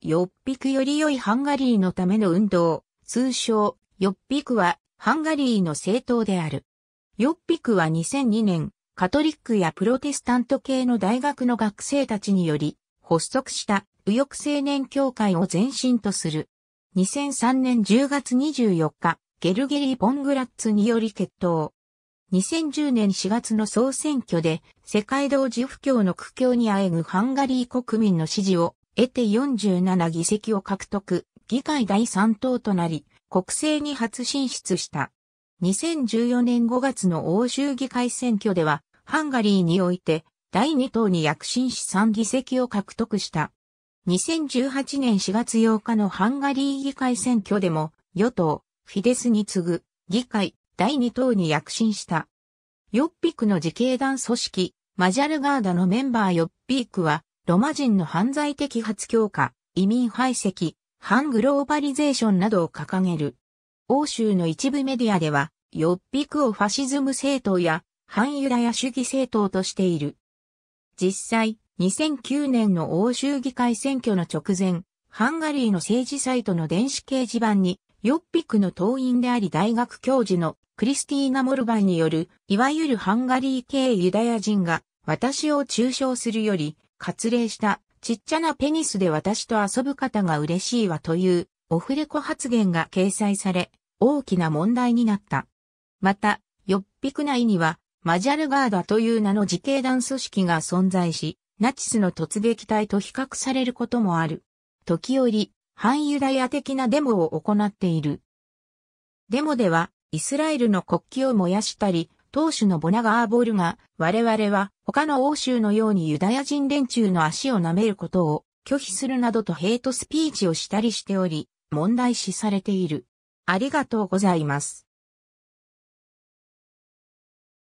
ヨッピクより良いハンガリーのための運動、通称、ヨッピクは、ハンガリーの政党である。ヨッピクは2002年、カトリックやプロテスタント系の大学の学生たちにより、発足した、右翼青年協会を前身とする。2003年10月24日、ゲルゲリー・ポングラッツにより決闘。2010年4月の総選挙で、世界同時不況の苦境にあえぐハンガリー国民の支持を得て47議席を獲得、議会第3党となり、国政に初進出した。2014年5月の欧州議会選挙では、ハンガリーにおいて、第2党に躍進し3議席を獲得した。2018年4月8日のハンガリー議会選挙でも、与党、フィデスに次ぐ、議会、第2党に躍進した。ヨッピクの自警団組織、マジャルガーダのメンバーヨッピークは、ロマ人の犯罪的発強化、移民排斥、反グローバリゼーションなどを掲げる。欧州の一部メディアでは、ヨッピクをファシズム政党や、反ユダヤ主義政党としている。実際、2009年の欧州議会選挙の直前、ハンガリーの政治サイトの電子掲示板に、ヨッピクの党員であり大学教授のクリスティーナ・モルバイによる、いわゆるハンガリー系ユダヤ人が、私を中傷するより、割礼した、ちっちゃなペニスで私と遊ぶ方が嬉しいわという、オフレコ発言が掲載され、大きな問題になった。また、よっぴく内には、マジャルガーダという名の自警団組織が存在し、ナチスの突撃隊と比較されることもある。時折、反ユダヤ的なデモを行っている。デモでは、イスラエルの国旗を燃やしたり、当主のボナガーボルが、我々は他の欧州のようにユダヤ人連中の足を舐めることを拒否するなどとヘイトスピーチをしたりしており、問題視されている。ありがとうございます。